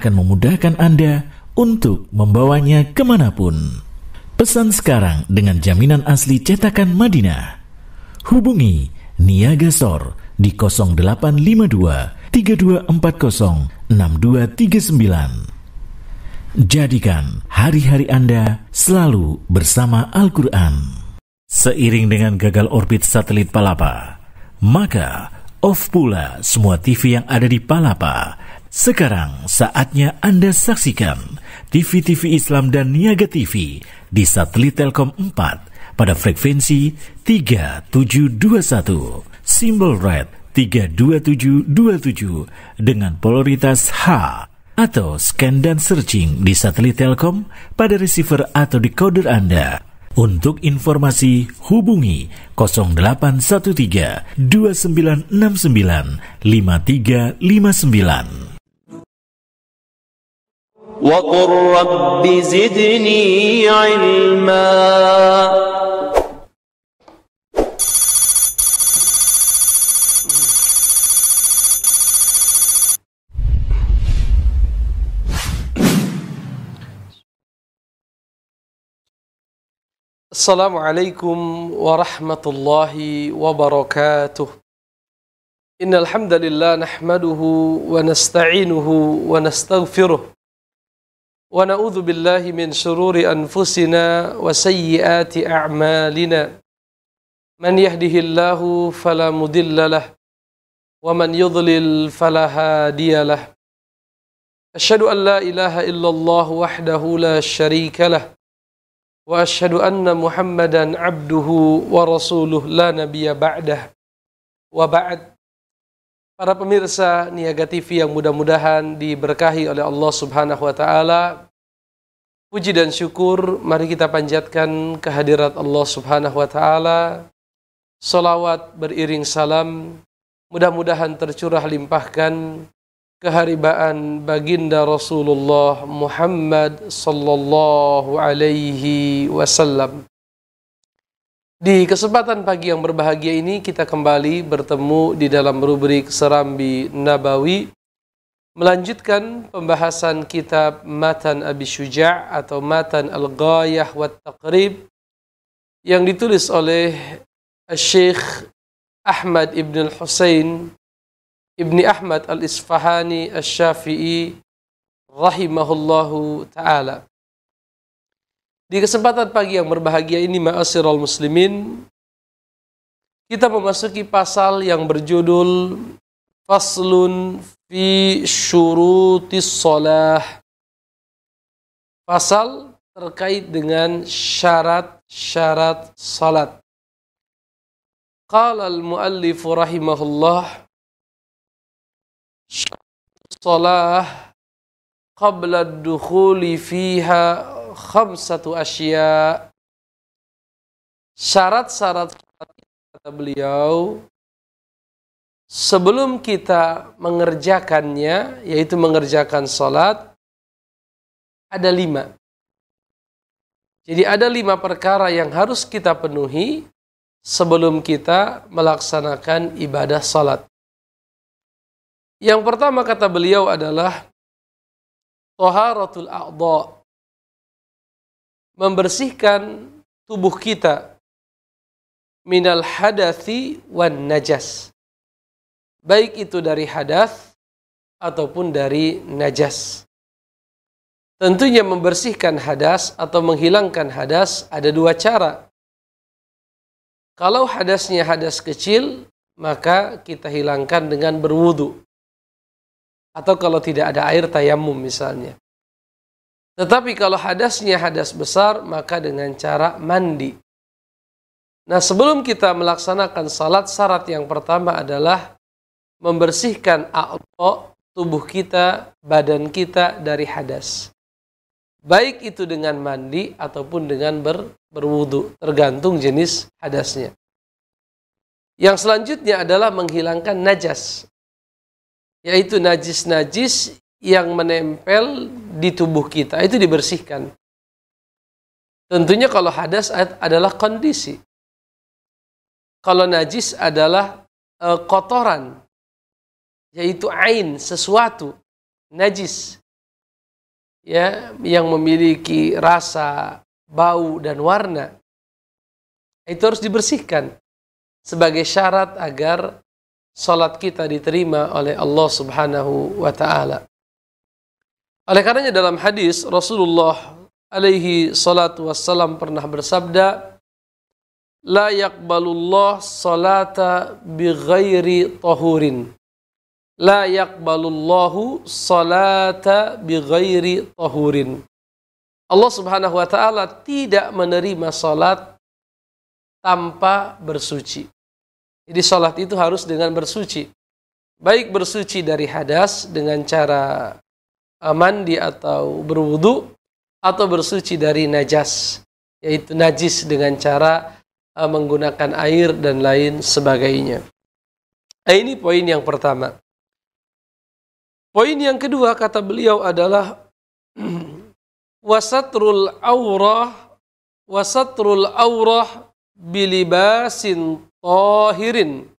akan memudahkan Anda untuk membawanya kemanapun. Pesan sekarang dengan jaminan asli cetakan Madinah. Hubungi Niaga Sor di 0852 3240 6239. Jadikan hari-hari Anda selalu bersama Al-Quran. Seiring dengan gagal orbit satelit Palapa, maka off pula semua TV yang ada di Palapa sekarang saatnya Anda saksikan TV-TV Islam dan Niaga TV di satelit Telkom 4 pada frekuensi 3721, simbol red 32727 dengan polaritas H atau scan dan searching di satelit Telkom pada receiver atau decoder Anda. Untuk informasi hubungi 0813 2969 5359. وقل رب زدني علما السلام عليكم ورحمة الله وبركاته إن الحمد لله نحمده ونستعينه ونستغفره ونعوذ بالله من شرور أنفسنا وسيئات أعمالنا من يهده الله فلا مضل له ومن يضلل فلا هادي له أشهد أن لا إله إلا الله وحده لا شريك له وأشهد أن محمدا عبده ورسوله لا نبي بعده وبعد Para pemirsa Niaga TV yang mudah-mudahan diberkahi oleh Allah Subhanahu wa taala. Puji dan syukur mari kita panjatkan kehadirat Allah Subhanahu wa taala. Salawat beriring salam mudah-mudahan tercurah limpahkan keharibaan baginda Rasulullah Muhammad sallallahu alaihi wasallam di kesempatan pagi yang berbahagia ini kita kembali bertemu di dalam rubrik Serambi Nabawi melanjutkan pembahasan kitab Matan Abi Syuja' atau Matan Al-Ghayah wa Taqrib yang ditulis oleh Syekh Ahmad Ibn Al-Husain Ibn Ahmad Al-Isfahani Al-Syafi'i rahimahullahu ta'ala. Di kesempatan pagi yang berbahagia ini maasirul muslimin kita memasuki pasal yang berjudul Faslun fi syurutis shalah. Pasal terkait dengan syarat-syarat salat. Qala al-muallif rahimahullah salah qabla ad-dukhuli fiha khamsatu asya syarat-syarat kata beliau sebelum kita mengerjakannya yaitu mengerjakan salat ada lima jadi ada lima perkara yang harus kita penuhi sebelum kita melaksanakan ibadah salat yang pertama kata beliau adalah toharatul a'dha membersihkan tubuh kita minal hadathi wan najas. Baik itu dari hadas ataupun dari najas. Tentunya membersihkan hadas atau menghilangkan hadas ada dua cara. Kalau hadasnya hadas kecil, maka kita hilangkan dengan berwudu. Atau kalau tidak ada air tayamum misalnya. Tetapi kalau hadasnya hadas besar, maka dengan cara mandi. Nah, sebelum kita melaksanakan salat, syarat yang pertama adalah membersihkan a'la tubuh kita, badan kita dari hadas. Baik itu dengan mandi ataupun dengan ber, berwudu, tergantung jenis hadasnya. Yang selanjutnya adalah menghilangkan najas, yaitu najis-najis yang menempel di tubuh kita itu dibersihkan. Tentunya kalau hadas adalah kondisi. Kalau najis adalah e, kotoran, yaitu ain sesuatu najis ya yang memiliki rasa, bau dan warna. Itu harus dibersihkan sebagai syarat agar sholat kita diterima oleh Allah Subhanahu wa taala. Oleh karenanya dalam hadis Rasulullah alaihi salatu wassalam pernah bersabda La yakbalullah salata bighairi tahurin La yakbalullahu salata bighairi tahurin Allah subhanahu wa ta'ala tidak menerima salat tanpa bersuci Jadi salat itu harus dengan bersuci Baik bersuci dari hadas dengan cara Eh, mandi atau berwudu atau bersuci dari najas yaitu najis dengan cara eh, menggunakan air dan lain sebagainya. Nah, ini poin yang pertama. Poin yang kedua kata beliau adalah wasatrul aurah wasatrul aurah bilibasin tohirin.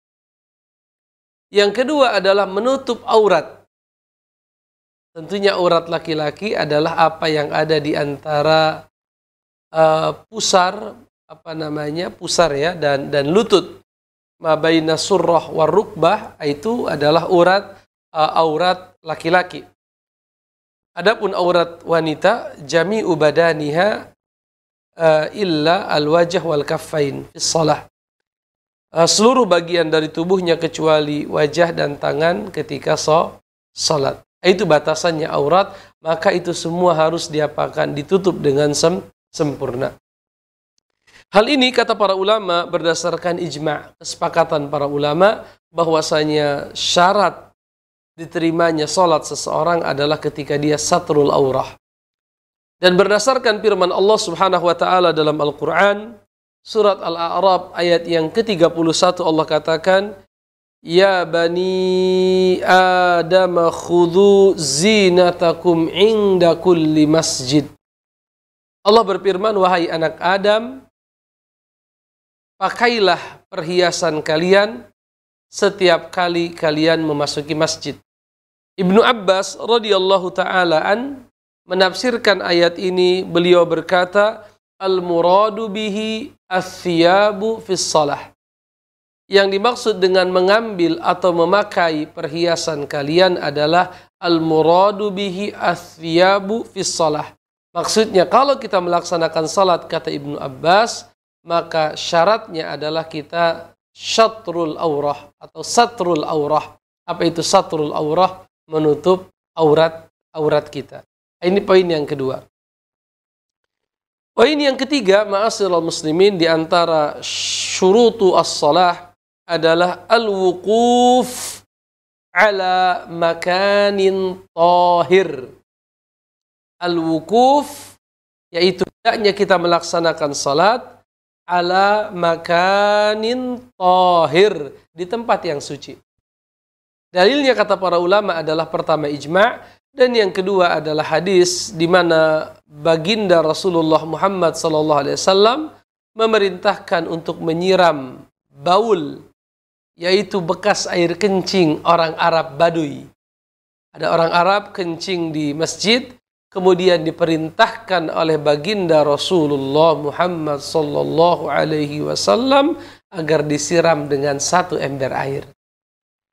Yang kedua adalah menutup aurat Tentunya urat laki-laki adalah apa yang ada di antara uh, pusar apa namanya pusar ya dan dan lutut. Mabaina surrah warukbah itu adalah urat uh, aurat laki-laki. Adapun aurat wanita jam'i ubadaniha uh, eh, illa al wajah wal kaffain salah. seluruh bagian dari tubuhnya kecuali wajah dan tangan ketika so, salat itu batasannya aurat, maka itu semua harus diapakan ditutup dengan sem sempurna. Hal ini kata para ulama berdasarkan ijma, kesepakatan para ulama bahwasanya syarat diterimanya salat seseorang adalah ketika dia satrul aurah. Dan berdasarkan firman Allah Subhanahu wa taala dalam Al-Qur'an surat Al-A'raf ayat yang ke-31 Allah katakan Ya bani Adam khudu zinatakum inda kulli masjid. Allah berfirman, wahai anak Adam, pakailah perhiasan kalian setiap kali kalian memasuki masjid. Ibnu Abbas radhiyallahu taala an menafsirkan ayat ini beliau berkata al muradu bihi as-siyabu fis salah yang dimaksud dengan mengambil atau memakai perhiasan kalian adalah al-muradu bihi athiyabu fis salah. Maksudnya kalau kita melaksanakan salat kata Ibnu Abbas, maka syaratnya adalah kita syatrul aurah atau satrul aurah. Apa itu satrul aurah? Menutup aurat aurat kita. Ini poin yang kedua. Poin yang ketiga, ma'asirul muslimin di antara syurutu as-salah adalah al-wuquf ala makanin tahir. Al-wukuf yaitu tidaknya kita melaksanakan salat ala makanin tahir di tempat yang suci. Dalilnya kata para ulama adalah pertama ijma' dan yang kedua adalah hadis di mana baginda Rasulullah Muhammad saw memerintahkan untuk menyiram baul yaitu bekas air kencing orang Arab Baduy. Ada orang Arab kencing di masjid, kemudian diperintahkan oleh baginda Rasulullah Muhammad Sallallahu Alaihi Wasallam agar disiram dengan satu ember air.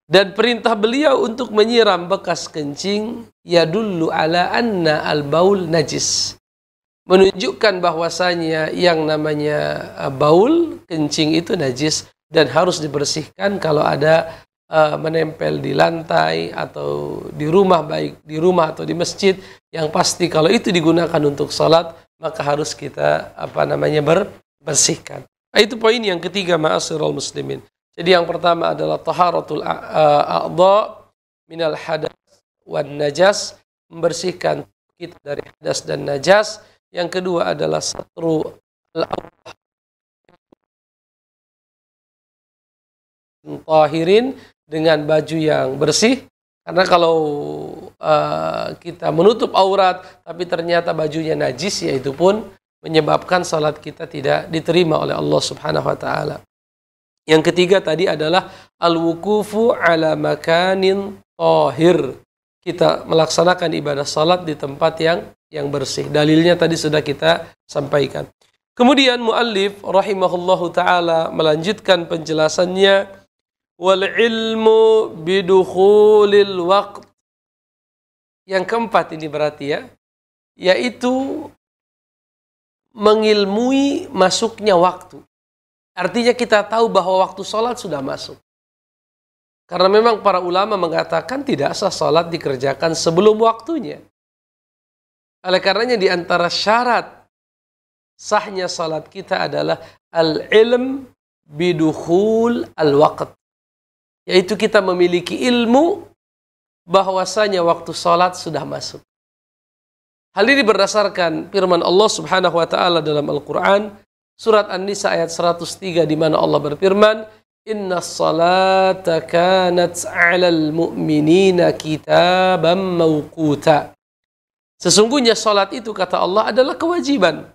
Dan perintah beliau untuk menyiram bekas kencing ya dulu ala anna al baul najis. Menunjukkan bahwasanya yang namanya uh, baul kencing itu najis dan harus dibersihkan kalau ada uh, menempel di lantai atau di rumah baik di rumah atau di masjid yang pasti kalau itu digunakan untuk salat maka harus kita apa namanya bersihkan. Nah, itu poin yang ketiga ma'asirul muslimin. Jadi yang pertama adalah taharatul eh, a'dha minal hadas wan najas membersihkan kita dari hadas dan najas. Yang kedua adalah satru al tahirin dengan baju yang bersih karena kalau uh, kita menutup aurat tapi ternyata bajunya najis yaitu pun menyebabkan salat kita tidak diterima oleh Allah Subhanahu wa taala. Yang ketiga tadi adalah al-wukufu ala makanin tahir. Kita melaksanakan ibadah salat di tempat yang yang bersih. Dalilnya tadi sudah kita sampaikan. Kemudian muallif rahimahullahu taala melanjutkan penjelasannya wal ilmu bidukhulil waqt. Yang keempat ini berarti ya, yaitu mengilmui masuknya waktu. Artinya kita tahu bahwa waktu sholat sudah masuk. Karena memang para ulama mengatakan tidak sah sholat dikerjakan sebelum waktunya. Oleh karenanya di antara syarat sahnya sholat kita adalah al-ilm bidukhul al-waqt yaitu kita memiliki ilmu bahwasanya waktu sholat sudah masuk. Hal ini berdasarkan firman Allah Subhanahu wa taala dalam Al-Qur'an surat An-Nisa ayat 103 di mana Allah berfirman, "Inna salata kanat 'alal mu'minina kitaban mawquta." Sesungguhnya salat itu kata Allah adalah kewajiban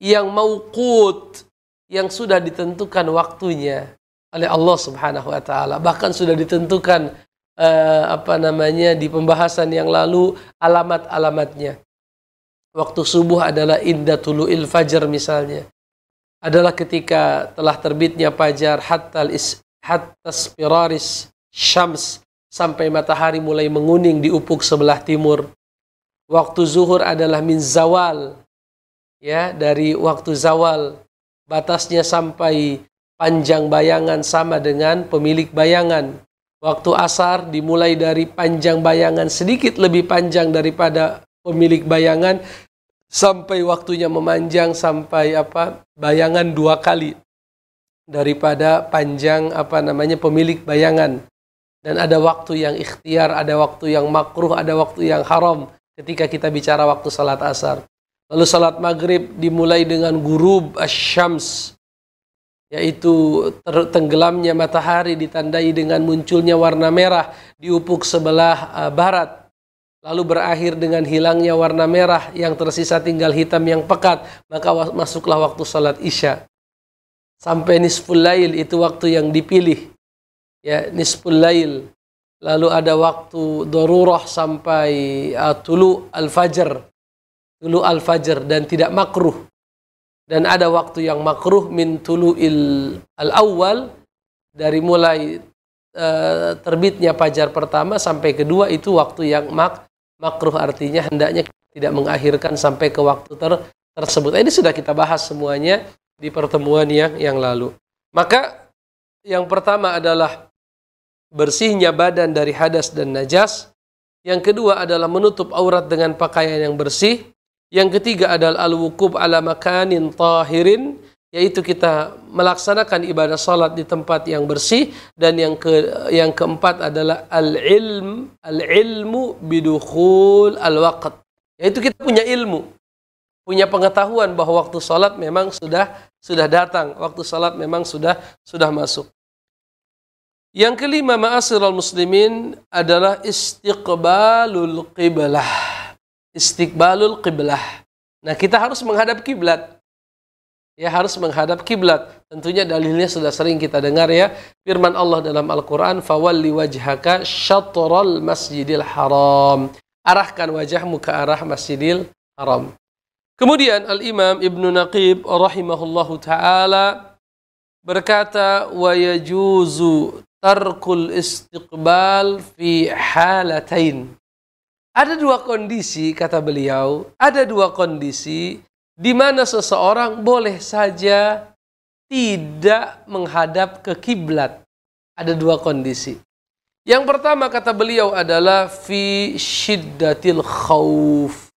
yang mauqut yang sudah ditentukan waktunya oleh Allah Subhanahu wa taala. Bahkan sudah ditentukan eh, apa namanya di pembahasan yang lalu alamat-alamatnya. Waktu subuh adalah indah tulu'il fajar misalnya. Adalah ketika telah terbitnya fajar hatta is hatta spiraris syams sampai matahari mulai menguning di upuk sebelah timur. Waktu zuhur adalah min zawal ya dari waktu zawal batasnya sampai panjang bayangan sama dengan pemilik bayangan. Waktu asar dimulai dari panjang bayangan sedikit lebih panjang daripada pemilik bayangan sampai waktunya memanjang sampai apa bayangan dua kali daripada panjang apa namanya pemilik bayangan dan ada waktu yang ikhtiar, ada waktu yang makruh, ada waktu yang haram ketika kita bicara waktu salat asar. Lalu salat maghrib dimulai dengan gurub asyams yaitu tenggelamnya matahari ditandai dengan munculnya warna merah di upuk sebelah eh, barat lalu berakhir dengan hilangnya warna merah yang tersisa tinggal hitam yang pekat maka masuklah waktu salat isya sampai nisful lail itu waktu yang dipilih ya nisful lail lalu ada waktu darurah sampai uh, tulu al-fajr tulu al-fajr dan tidak makruh dan ada waktu yang makruh min tulu'il al-awwal dari mulai e, terbitnya pajar pertama sampai kedua itu waktu yang mak makruh artinya hendaknya tidak mengakhirkan sampai ke waktu ter tersebut. Ini sudah kita bahas semuanya di pertemuan yang yang lalu. Maka yang pertama adalah bersihnya badan dari hadas dan najas. Yang kedua adalah menutup aurat dengan pakaian yang bersih. Yang ketiga adalah al-wukub ala makanin tahirin yaitu kita melaksanakan ibadah salat di tempat yang bersih dan yang ke yang keempat adalah al-ilm al-ilmu bidukhul al-waqt yaitu kita punya ilmu punya pengetahuan bahwa waktu salat memang sudah sudah datang waktu salat memang sudah sudah masuk yang kelima ma'asirul muslimin adalah istiqbalul qiblah istiqbalul qiblah. Nah, kita harus menghadap kiblat. Ya, harus menghadap kiblat. Tentunya dalilnya sudah sering kita dengar ya. Firman Allah dalam Al-Qur'an, "Fawalli wajhaka syatral Masjidil Haram." Arahkan wajahmu ke arah Masjidil Haram. Kemudian Al-Imam Ibnu Naqib rahimahullahu taala berkata, "Wa yajuzu tarkul istiqbal fi halatain." Ada dua kondisi, kata beliau, ada dua kondisi di mana seseorang boleh saja tidak menghadap ke kiblat. Ada dua kondisi. Yang pertama kata beliau adalah fi shiddatil khauf.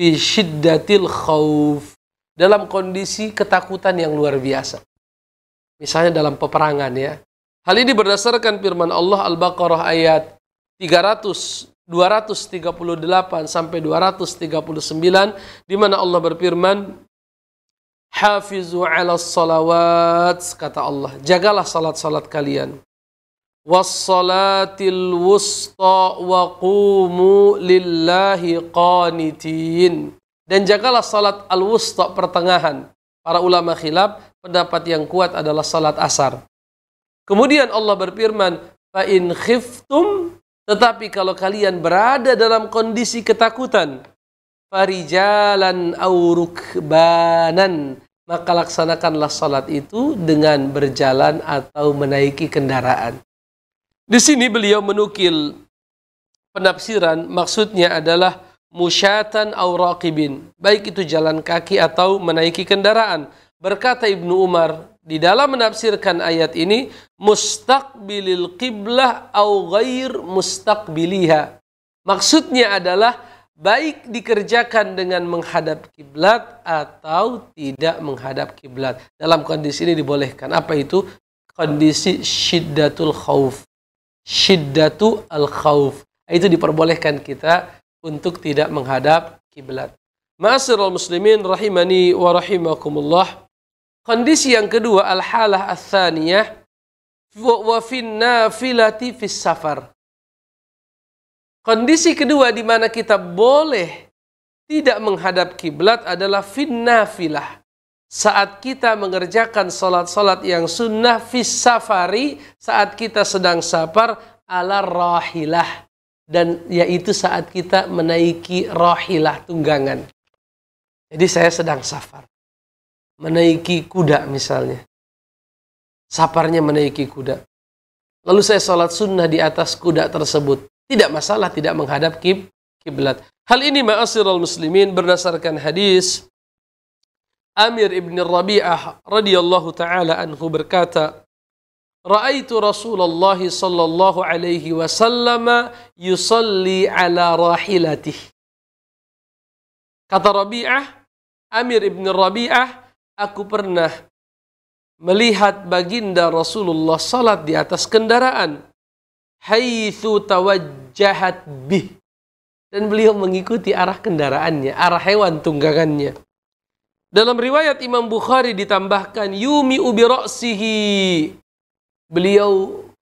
Fi shiddatil khauf. Dalam kondisi ketakutan yang luar biasa. Misalnya dalam peperangan ya. Hal ini berdasarkan firman Allah Al-Baqarah ayat 300 238 sampai 239 di mana Allah berfirman Hafizu 'ala salawat kata Allah jagalah salat-salat kalian was-salatil wusta wa qumu lillahi qanitin dan jagalah salat al-wusta pertengahan para ulama khilaf pendapat yang kuat adalah salat asar kemudian Allah berfirman fa in khiftum tetapi kalau kalian berada dalam kondisi ketakutan, farijalan aurukbanan, maka laksanakanlah salat itu dengan berjalan atau menaiki kendaraan. Di sini beliau menukil penafsiran maksudnya adalah musyatan aurakibin baik itu jalan kaki atau menaiki kendaraan. Berkata Ibnu Umar, di dalam menafsirkan ayat ini mustaqbilil qiblah au ghair mustaqbiliha. Maksudnya adalah baik dikerjakan dengan menghadap kiblat atau tidak menghadap kiblat. Dalam kondisi ini dibolehkan. Apa itu? Kondisi syiddatul khauf. Syiddatu al khauf. Itu diperbolehkan kita untuk tidak menghadap kiblat. Ma'asirul muslimin rahimani wa rahimakumullah. Kondisi yang kedua al-halah ats-tsaniyah wa nafilati fis safar. Kondisi kedua di mana kita boleh tidak menghadap kiblat adalah fin nafilah. Saat kita mengerjakan salat-salat yang sunnah fis safari saat kita sedang safar ala rahilah dan yaitu saat kita menaiki rahilah tunggangan. Jadi saya sedang safar menaiki kuda misalnya. Saparnya menaiki kuda. Lalu saya sholat sunnah di atas kuda tersebut. Tidak masalah tidak menghadap kiblat. Hal ini ma'asirul muslimin berdasarkan hadis Amir ibn Rabi'ah radhiyallahu taala anhu berkata, "Ra'aitu Rasulullah sallallahu alaihi wasallam yusalli ala rahilatih." Kata Rabi'ah, Amir ibn Rabi'ah aku pernah melihat baginda Rasulullah salat di atas kendaraan haitsu tawajjahat bih dan beliau mengikuti arah kendaraannya, arah hewan tunggangannya. Dalam riwayat Imam Bukhari ditambahkan yumi ubi Beliau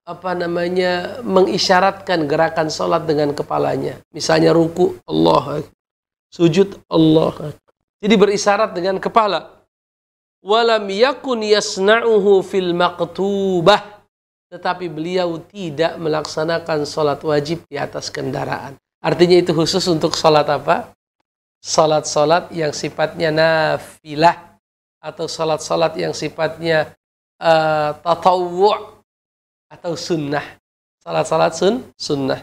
apa namanya mengisyaratkan gerakan sholat dengan kepalanya. Misalnya ruku Allah, sujud Allah. Jadi berisyarat dengan kepala walam yakun yasna'uhu fil maktubah tetapi beliau tidak melaksanakan sholat wajib di atas kendaraan. Artinya itu khusus untuk sholat apa? Sholat-sholat yang sifatnya nafilah atau sholat-sholat yang sifatnya uh, eh, tatawu' atau sunnah. Sholat-sholat sun, sunnah.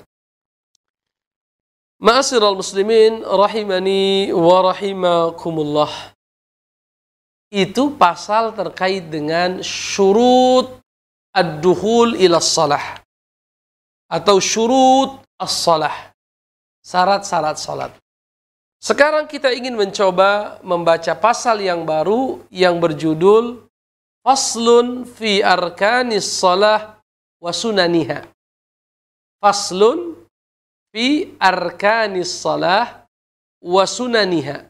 Ma'asirul muslimin rahimani wa rahimakumullah itu pasal terkait dengan syurut ad-duhul ila salah atau syurut as-salah syarat-syarat salat sekarang kita ingin mencoba membaca pasal yang baru yang berjudul faslun fi arkanis salah wa sunaniha faslun fi arkanis salah wa sunaniha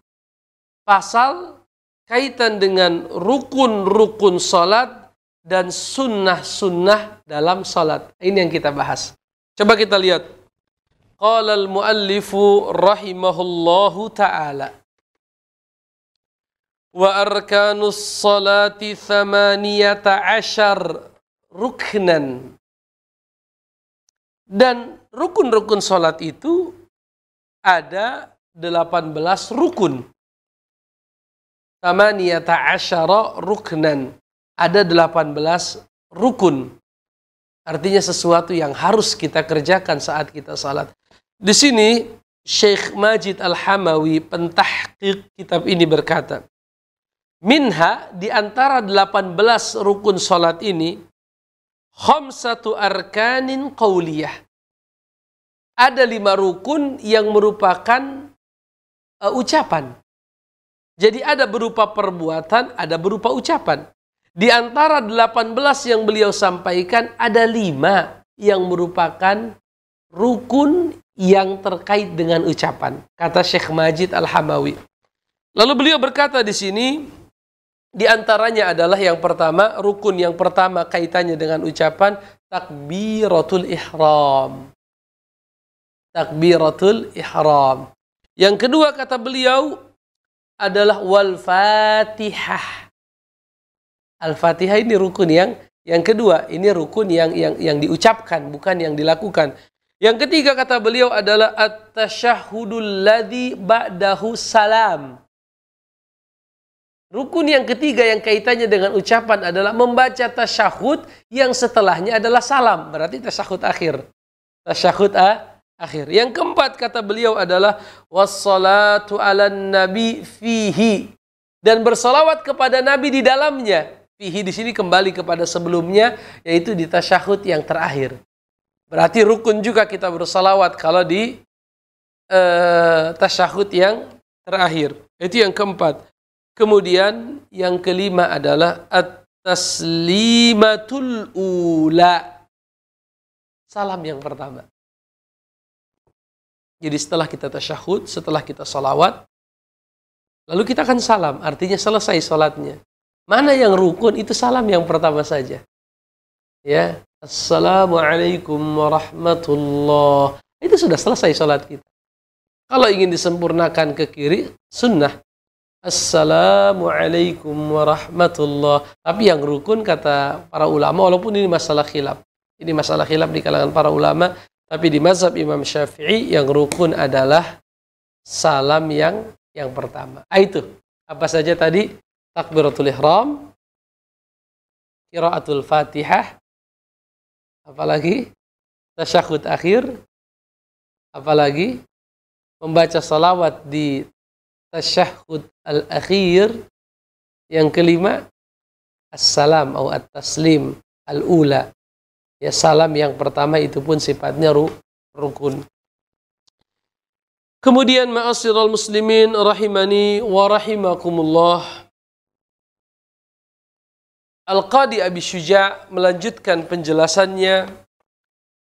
pasal kaitan dengan rukun-rukun salat dan sunnah-sunnah dalam salat. Ini yang kita bahas. Coba kita lihat. Qala al-muallifu rahimahullahu ta'ala. Wa arkanus salati thamaniyata ashar ruknan. Dan rukun-rukun salat itu ada 18 rukun tamaniyata asyara ruknan. Ada 18 rukun. Artinya sesuatu yang harus kita kerjakan saat kita salat. Di sini Syekh Majid Al-Hamawi pentahqiq kitab ini berkata, Minha di antara 18 rukun salat ini, Khamsatu arkanin qawliyah. Ada lima rukun yang merupakan uh, ucapan. Jadi ada berupa perbuatan, ada berupa ucapan. Di antara 18 yang beliau sampaikan ada lima yang merupakan rukun yang terkait dengan ucapan. Kata Syekh Majid Al-Hamawi. Lalu beliau berkata di sini, di antaranya adalah yang pertama, rukun yang pertama kaitannya dengan ucapan takbiratul ihram. Takbiratul ihram. Yang kedua kata beliau adalah wal fatihah. Al-Fatihah ini rukun yang yang kedua, ini rukun yang yang yang diucapkan bukan yang dilakukan. Yang ketiga kata beliau adalah at tashahudul ladhi ba'dahu salam. Rukun yang ketiga yang kaitannya dengan ucapan adalah membaca tasyahud yang setelahnya adalah salam. Berarti tasyahud akhir. Tasyahud a akhir. Yang keempat kata beliau adalah wassalatu ala nabi fihi dan bersolawat kepada nabi di dalamnya. Fihi di sini kembali kepada sebelumnya yaitu di tasyahud yang terakhir. Berarti rukun juga kita bersolawat kalau di uh, tasyahud yang terakhir. Itu yang keempat. Kemudian yang kelima adalah at-taslimatul ula. Salam yang pertama. Jadi setelah kita tasyahud, setelah kita salawat, lalu kita akan salam. Artinya selesai sholatnya. Mana yang rukun itu salam yang pertama saja. Ya, Assalamualaikum warahmatullah. Itu sudah selesai sholat kita. Kalau ingin disempurnakan ke kiri, sunnah. Assalamualaikum warahmatullah. Tapi yang rukun kata para ulama, walaupun ini masalah khilaf. Ini masalah khilaf di kalangan para ulama. Tapi di mazhab Imam Syafi'i yang rukun adalah salam yang yang pertama. Ah, itu apa saja tadi? Takbiratul ihram, qiraatul Fatihah, apalagi tasyahud akhir, apalagi membaca salawat di tasyahud al-akhir, yang kelima assalam atau at-taslim al-ula Ya salam yang pertama itu pun sifatnya ru rukun. Kemudian ma'asyiral muslimin rahimani wa rahimakumullah. Al-Qadi Abi Syuja melanjutkan penjelasannya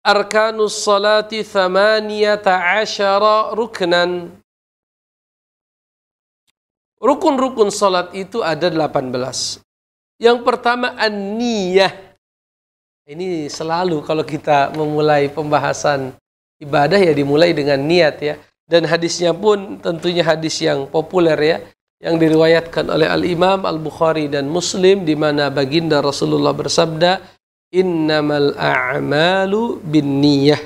Arkanus salati thamaniyata asyara ruknan Rukun-rukun salat itu ada 18 Yang pertama an-niyah ini selalu kalau kita memulai pembahasan ibadah ya dimulai dengan niat ya. Dan hadisnya pun tentunya hadis yang populer ya yang diriwayatkan oleh Al Imam Al Bukhari dan Muslim di mana baginda Rasulullah bersabda innamal a'malu bin niyah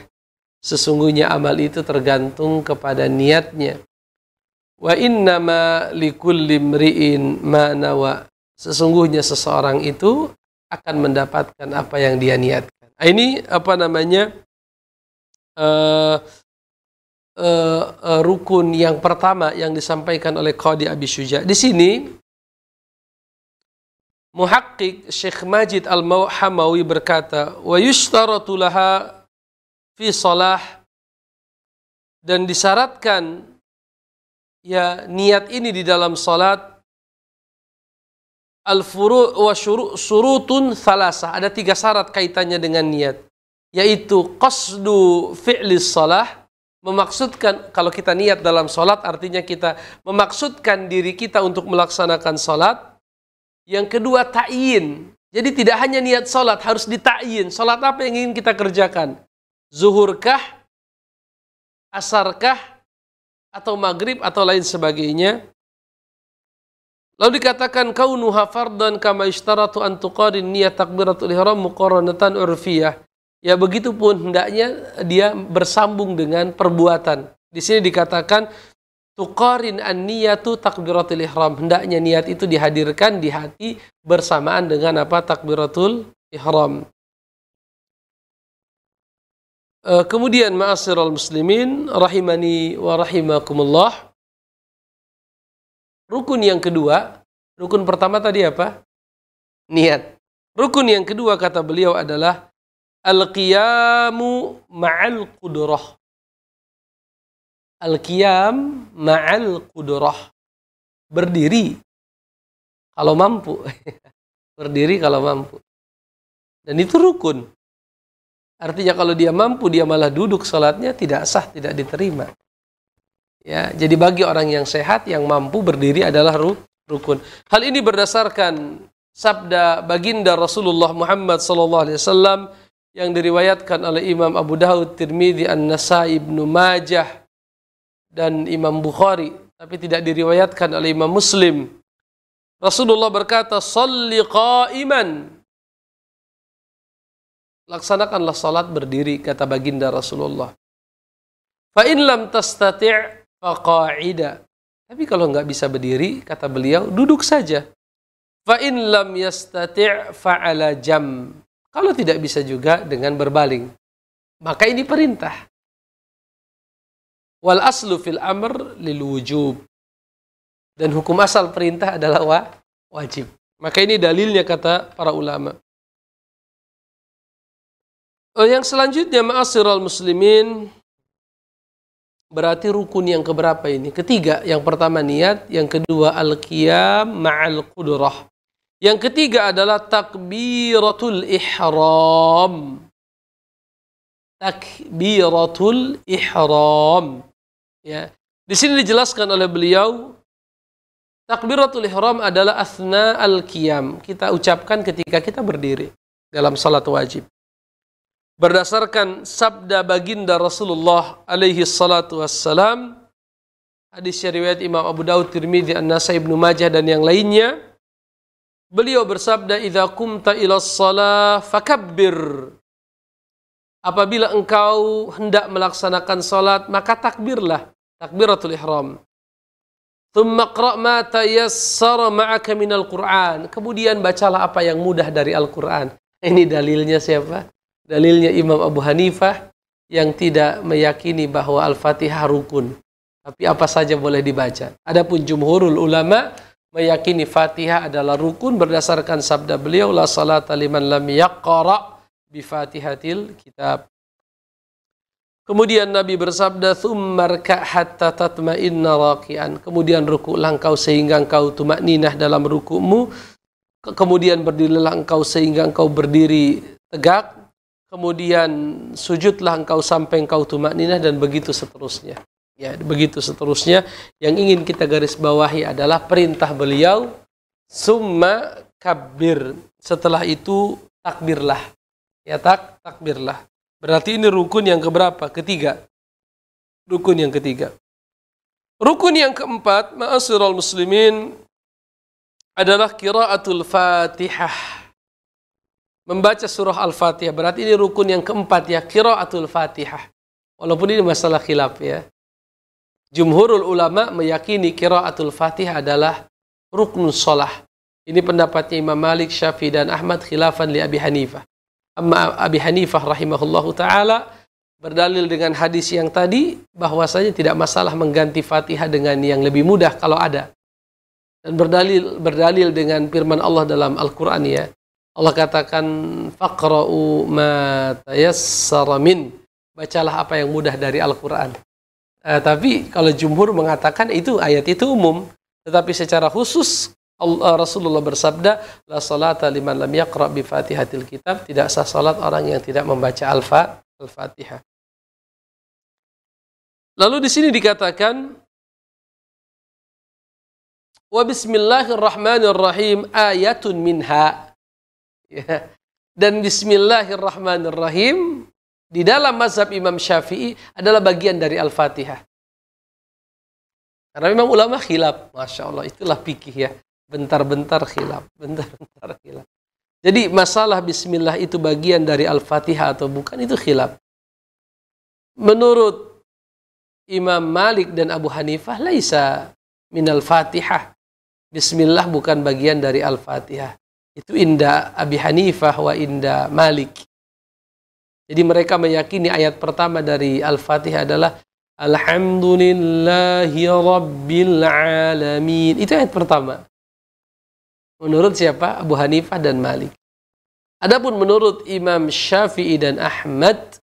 Sesungguhnya amal itu tergantung kepada niatnya. Wa innama likullim ri'in ma'nawa. Sesungguhnya seseorang itu akan mendapatkan apa yang dia niatkan. Nah, ini apa namanya uh, uh, uh, rukun yang pertama yang disampaikan oleh Qadi Abi Syuja. Di sini Muhakkik Syekh Majid Al-Hamawi berkata, "Wa yushtaratu fi salah" dan disyaratkan ya niat ini di dalam salat al-furu' wa syurutun thalasah. Ada tiga syarat kaitannya dengan niat. Yaitu qasdu fi'lis salah. Memaksudkan, kalau kita niat dalam sholat artinya kita memaksudkan diri kita untuk melaksanakan sholat. Yang kedua ta'yin. Jadi tidak hanya niat sholat, harus ditayin. Sholat apa yang ingin kita kerjakan? Zuhurkah? Asarkah? Atau maghrib? Atau lain sebagainya? Lalu dikatakan kau nuhafar dan kama istaratu an tuqadin takbiratul ihram mukoronatan urfiyah. Ya begitu pun hendaknya dia bersambung dengan perbuatan. Di sini dikatakan tukarin an niyatu takbiratul ihram. Hendaknya niat itu dihadirkan di hati bersamaan dengan apa takbiratul ihram. Eh, kemudian maasirul muslimin rahimani wa rahimakumullah. Rukun yang kedua, rukun pertama tadi apa? Niat. Rukun yang kedua kata beliau adalah al-qiyamu ma'al qudrah. Al-qiyam ma'al qudrah. Berdiri kalau mampu. Berdiri kalau mampu. Dan itu rukun. Artinya kalau dia mampu, dia malah duduk salatnya tidak sah, tidak diterima. Ya, jadi bagi orang yang sehat yang mampu berdiri adalah rukun. Hal ini berdasarkan sabda baginda Rasulullah Muhammad sallallahu alaihi wasallam yang diriwayatkan oleh Imam Abu Daud, Tirmidzi, An-Nasai, Ibnu Majah dan Imam Bukhari, tapi tidak diriwayatkan oleh Imam Muslim. Rasulullah berkata, "Shalli qa'iman." Laksanakanlah salat berdiri kata baginda Rasulullah. Fa in lam tastati' faqa'ida. Tapi kalau nggak bisa berdiri, kata beliau, duduk saja. Fa in lam yastati' fa'ala jam. Kalau tidak bisa juga dengan berbaling. Maka ini perintah. Wal aslu fil amr lil wujub. Dan hukum asal perintah adalah wa, wajib. Maka ini dalilnya kata para ulama. Eh, yang selanjutnya maasir al muslimin Berarti rukun yang keberapa ini? Ketiga. Yang pertama niat, yang kedua al-qiyam ma'al qudrah. Yang ketiga adalah takbiratul ihram. Takbiratul ihram. Ya. Di sini dijelaskan oleh beliau takbiratul ihram adalah asna al-qiyam. Kita ucapkan ketika kita berdiri dalam salat wajib berdasarkan sabda baginda Rasulullah alaihi salatu wassalam hadis riwayat Imam Abu Daud, Tirmidzi, An-Nasai, Ibnu Majah dan yang lainnya beliau bersabda idza kumta ila shalah fakabbir apabila engkau hendak melaksanakan salat maka takbirlah takbiratul ihram thumma qra' ma tayassara ma'aka minal Qur'an kemudian bacalah apa yang mudah dari Al-Qur'an ini dalilnya siapa Dalilnya Imam Abu Hanifah yang tidak meyakini bahwa Al-Fatihah rukun. Tapi apa saja boleh dibaca. Adapun jumhurul ulama meyakini Fatihah adalah rukun berdasarkan sabda beliau la salata liman lam yaqra bi Fatihatil kitab. Kemudian Nabi bersabda, "Tsummarka hatta tatma'inna raqian. Kemudian rukuklah engkau sehingga engkau tumakninah dalam rukumu Kemudian berdirilah engkau sehingga engkau berdiri tegak kemudian sujudlah engkau sampai engkau tumak ninah dan begitu seterusnya. Ya, begitu seterusnya. Yang ingin kita garis bawahi adalah perintah beliau summa kabir. Setelah itu takbirlah. Ya tak, takbirlah. Berarti ini rukun yang keberapa? Ketiga. Rukun yang ketiga. Rukun yang keempat, maasirul muslimin adalah kiraatul Fatihah membaca surah Al-Fatihah. Berarti ini rukun yang keempat ya, kiraatul Fatihah. Walaupun ini masalah khilaf ya. Jumhurul ulama meyakini kiraatul Fatihah adalah rukun solah. Ini pendapatnya Imam Malik, Syafi'i dan Ahmad khilafan li Abi Hanifah. Amma Abi Hanifah rahimahullahu taala berdalil dengan hadis yang tadi bahwasanya tidak masalah mengganti Fatihah dengan yang lebih mudah kalau ada. Dan berdalil berdalil dengan firman Allah dalam Al-Qur'an ya. Allah katakan faqra'u ma tayassara min. Bacalah apa yang mudah dari Al-Qur'an. Eh, tapi kalau jumhur mengatakan itu ayat itu umum, tetapi secara khusus Allah, eh, Rasulullah bersabda, la salata liman lam yaqra bi Fatihatil Kitab, tidak sah salat orang yang tidak membaca Al-Fatihah. Al Lalu di sini dikatakan Wa bismillahirrahmanirrahim ayatun minha Ya. Dan bismillahirrahmanirrahim di dalam mazhab Imam Syafi'i adalah bagian dari Al-Fatihah. Karena memang ulama khilaf. Masya Allah, itulah pikih ya. Bentar-bentar khilaf, bentar-bentar khilaf. Jadi masalah bismillah itu bagian dari Al-Fatihah atau bukan itu khilaf. Menurut Imam Malik dan Abu Hanifah, laisa al fatihah. Bismillah bukan bagian dari Al-Fatihah itu inda Abi Hanifah wa inda Malik. Jadi mereka meyakini ayat pertama dari Al-Fatihah adalah Alhamdulillahi Rabbil Alamin. Itu ayat pertama. Menurut siapa? Abu Hanifah dan Malik. Adapun menurut Imam Syafi'i dan Ahmad,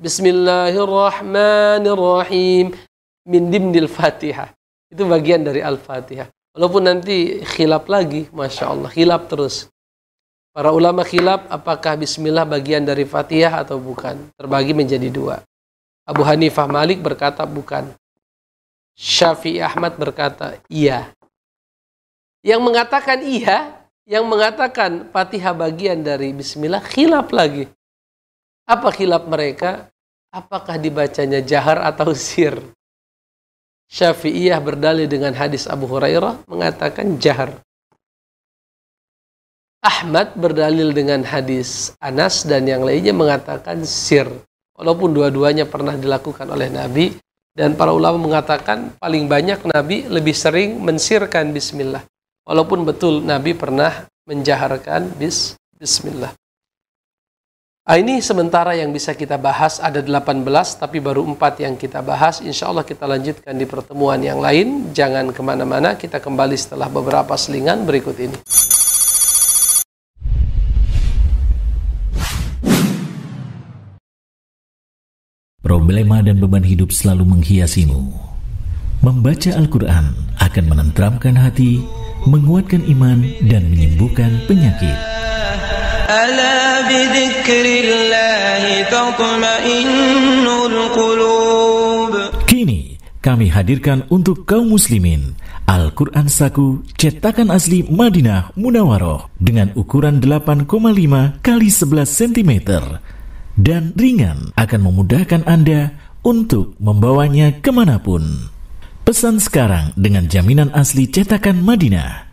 Bismillahirrahmanirrahim min dimnil Fatihah. Itu bagian dari Al-Fatihah. Walaupun nanti khilaf lagi, Masya Allah, khilaf terus. Para ulama khilaf apakah bismillah bagian dari fatihah atau bukan. Terbagi menjadi dua. Abu Hanifah Malik berkata bukan. Syafi'i Ahmad berkata iya. Yang mengatakan iya, yang mengatakan fatihah bagian dari bismillah khilaf lagi. Apa khilaf mereka? Apakah dibacanya jahar atau sir? Syafi'iyah berdalil dengan hadis Abu Hurairah mengatakan jahar. Ahmad berdalil dengan hadis Anas dan yang lainnya mengatakan sir. Walaupun dua-duanya pernah dilakukan oleh Nabi dan para ulama mengatakan paling banyak Nabi lebih sering mensirkan bismillah. Walaupun betul Nabi pernah menjaharkan bis bismillah. Nah, ini sementara yang bisa kita bahas ada 18 tapi baru 4 yang kita bahas. Insya Allah kita lanjutkan di pertemuan yang lain. Jangan kemana-mana, kita kembali setelah beberapa selingan berikut ini. Problema dan beban hidup selalu menghiasimu. Membaca Al-Quran akan menenteramkan hati, menguatkan iman, dan menyembuhkan penyakit. Kini kami hadirkan untuk kaum muslimin Al-Quran Saku cetakan asli Madinah Munawaroh dengan ukuran 8,5 kali 11 cm dan ringan akan memudahkan Anda untuk membawanya kemanapun. Pesan sekarang dengan jaminan asli cetakan Madinah.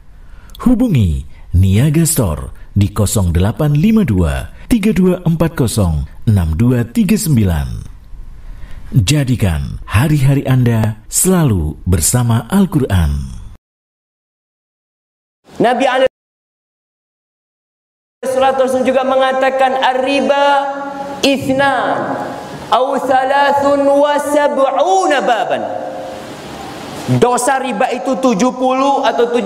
Hubungi Niaga Store di 0852 3240 6239. Jadikan hari-hari Anda selalu bersama Al-Quran. Nabi Alaihissalam juga mengatakan Ar-riba isna Au thalathun wa sab'una baban Dosa riba itu 70 atau 72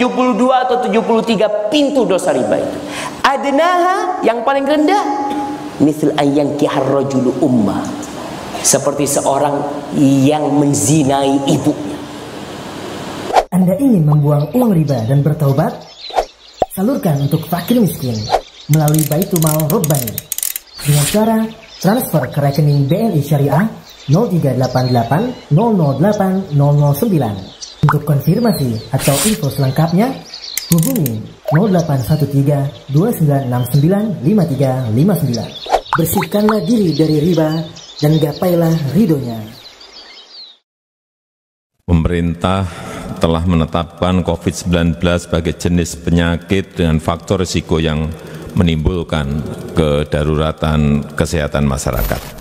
atau 73 pintu dosa riba itu. Adnaha yang paling rendah misal ayang kiharrojulu umma. Seperti seorang yang menzinai ibunya. Anda ingin membuang uang riba dan bertaubat? Salurkan untuk fakir miskin melalui Baitul Mal Robbani. Dengan cara transfer ke rekening BNI Syariah 0388 008 009. Untuk konfirmasi atau info selengkapnya, hubungi 0813 2969 5359. Bersihkanlah diri dari riba dan gapailah ridhonya. Pemerintah telah menetapkan COVID-19 sebagai jenis penyakit dengan faktor risiko yang menimbulkan kedaruratan kesehatan masyarakat.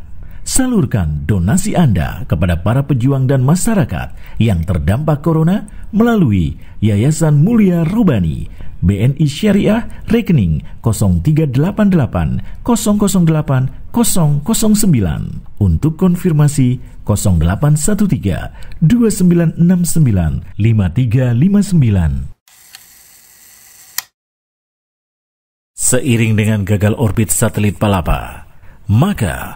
Salurkan donasi Anda kepada para pejuang dan masyarakat yang terdampak corona melalui Yayasan Mulia Robani BNI Syariah rekening 0388 008 009 untuk konfirmasi 0813 2969 5359 Seiring dengan gagal orbit satelit Palapa, maka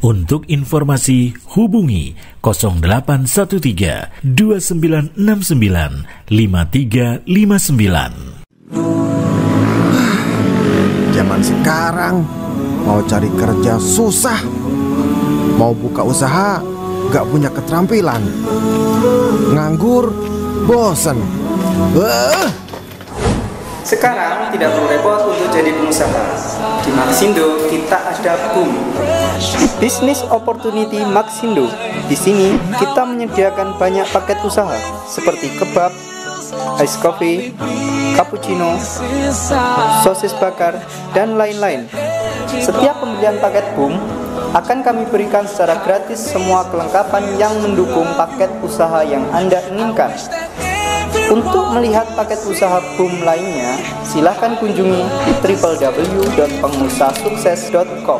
untuk informasi hubungi 0813 2969 5359. Zaman sekarang mau cari kerja susah. Mau buka usaha gak punya keterampilan. Nganggur bosen. Uh. Sekarang tidak perlu repot untuk jadi pengusaha. Di Maxindo kita ada boom. bisnis Opportunity Maxindo. Di sini kita menyediakan banyak paket usaha seperti kebab, ice coffee, cappuccino, sosis bakar, dan lain-lain. Setiap pembelian paket boom akan kami berikan secara gratis semua kelengkapan yang mendukung paket usaha yang Anda inginkan. Untuk melihat paket usaha BOOM lainnya, silahkan kunjungi www.pengusahasukses.com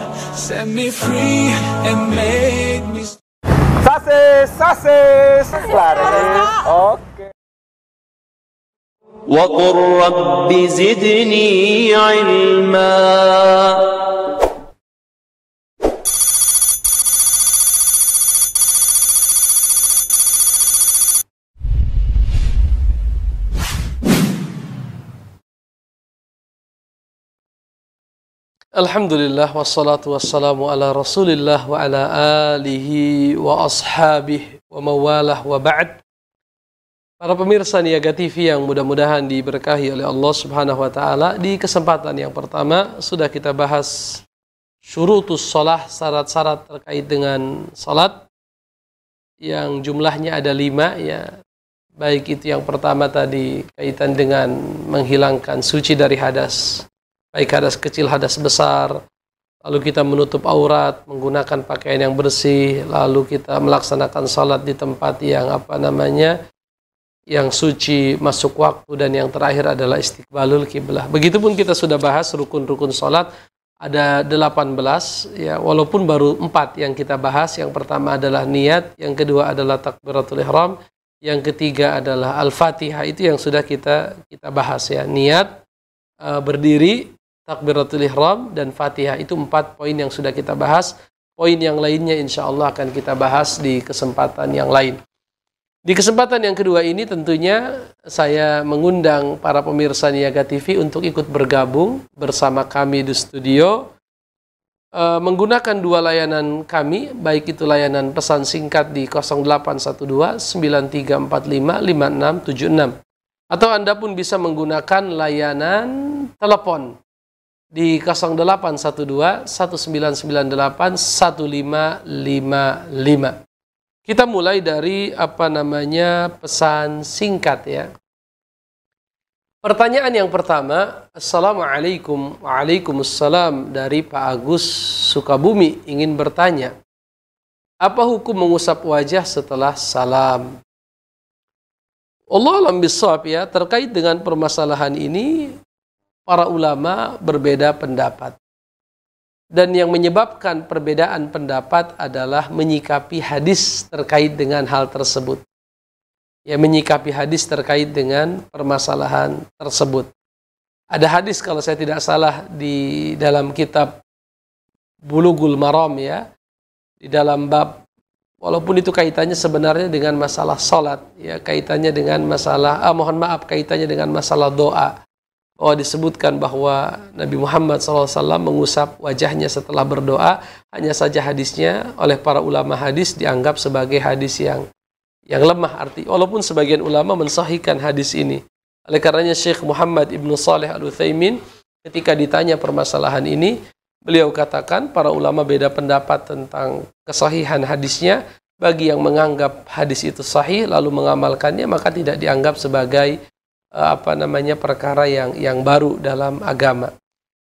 Sases, sases, laris, oke. وقل رب زدني علما Alhamdulillah wassalatu wassalamu ala rasulillah wa ala alihi wa ashabih wa mawalah wa ba'd Para pemirsa Niaga TV yang mudah-mudahan diberkahi oleh Allah Subhanahu wa taala, di kesempatan yang pertama sudah kita bahas syurutus sholah syarat-syarat terkait dengan sholat yang jumlahnya ada lima ya. Baik itu yang pertama tadi kaitan dengan menghilangkan suci dari hadas, baik hadas kecil, hadas besar. Lalu kita menutup aurat menggunakan pakaian yang bersih, lalu kita melaksanakan salat di tempat yang apa namanya? yang suci masuk waktu dan yang terakhir adalah istiqbalul kiblah. Begitupun kita sudah bahas rukun-rukun salat ada 18 ya walaupun baru empat yang kita bahas yang pertama adalah niat yang kedua adalah takbiratul ihram yang ketiga adalah al-fatihah itu yang sudah kita kita bahas ya niat eh, berdiri takbiratul ihram dan Fatihah itu empat poin yang sudah kita bahas. Poin yang lainnya insya Allah akan kita bahas di kesempatan yang lain. Di kesempatan yang kedua ini tentunya saya mengundang para pemirsa Niaga TV untuk ikut bergabung bersama kami di studio e, menggunakan dua layanan kami, baik itu layanan pesan singkat di 0812 9345 5676 atau Anda pun bisa menggunakan layanan telepon di 0812 1998 1555. Kita mulai dari apa namanya pesan singkat ya. Pertanyaan yang pertama, Assalamualaikum Waalaikumsalam dari Pak Agus Sukabumi ingin bertanya, apa hukum mengusap wajah setelah salam? Allah alam ya, terkait dengan permasalahan ini, para ulama berbeda pendapat. Dan yang menyebabkan perbedaan pendapat adalah menyikapi hadis terkait dengan hal tersebut. Ya, menyikapi hadis terkait dengan permasalahan tersebut. Ada hadis kalau saya tidak salah di dalam kitab Bulugul Maram ya, di dalam bab walaupun itu kaitannya sebenarnya dengan masalah salat ya, kaitannya dengan masalah ah, mohon maaf kaitannya dengan masalah doa Oh disebutkan bahwa Nabi Muhammad SAW mengusap wajahnya setelah berdoa. Hanya saja hadisnya oleh para ulama hadis dianggap sebagai hadis yang yang lemah arti. Walaupun sebagian ulama mensahihkan hadis ini. Oleh karenanya Syekh Muhammad Ibnu Saleh Al Utsaimin ketika ditanya permasalahan ini, beliau katakan para ulama beda pendapat tentang kesahihan hadisnya. Bagi yang menganggap hadis itu sahih lalu mengamalkannya maka tidak dianggap sebagai apa namanya perkara yang yang baru dalam agama.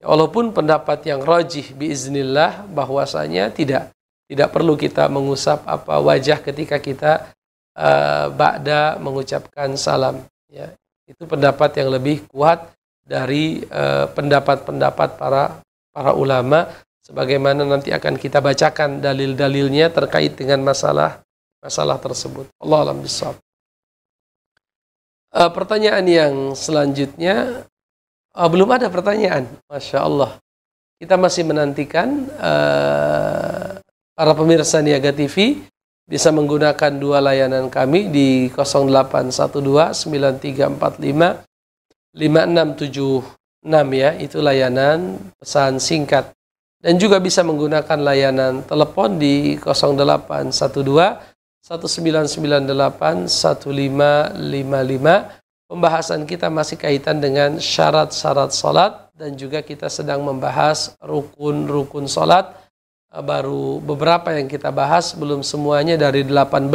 Ya, walaupun pendapat yang rojih biiznillah bahwasanya tidak tidak perlu kita mengusap apa wajah ketika kita uh, ba'da mengucapkan salam ya. Itu pendapat yang lebih kuat dari eh, pendapat-pendapat uh, para para ulama sebagaimana nanti akan kita bacakan dalil-dalilnya terkait dengan masalah masalah tersebut. Allah alam bisawab. Uh, pertanyaan yang selanjutnya uh, belum ada pertanyaan, masya Allah. Kita masih menantikan uh, para pemirsa Niaga TV bisa menggunakan dua layanan kami di 081293455676 ya, itu layanan pesan singkat. Dan juga bisa menggunakan layanan telepon di 0812 1998 1555 Pembahasan kita masih kaitan dengan syarat-syarat salat dan juga kita sedang membahas rukun-rukun salat. Baru beberapa yang kita bahas, belum semuanya dari 18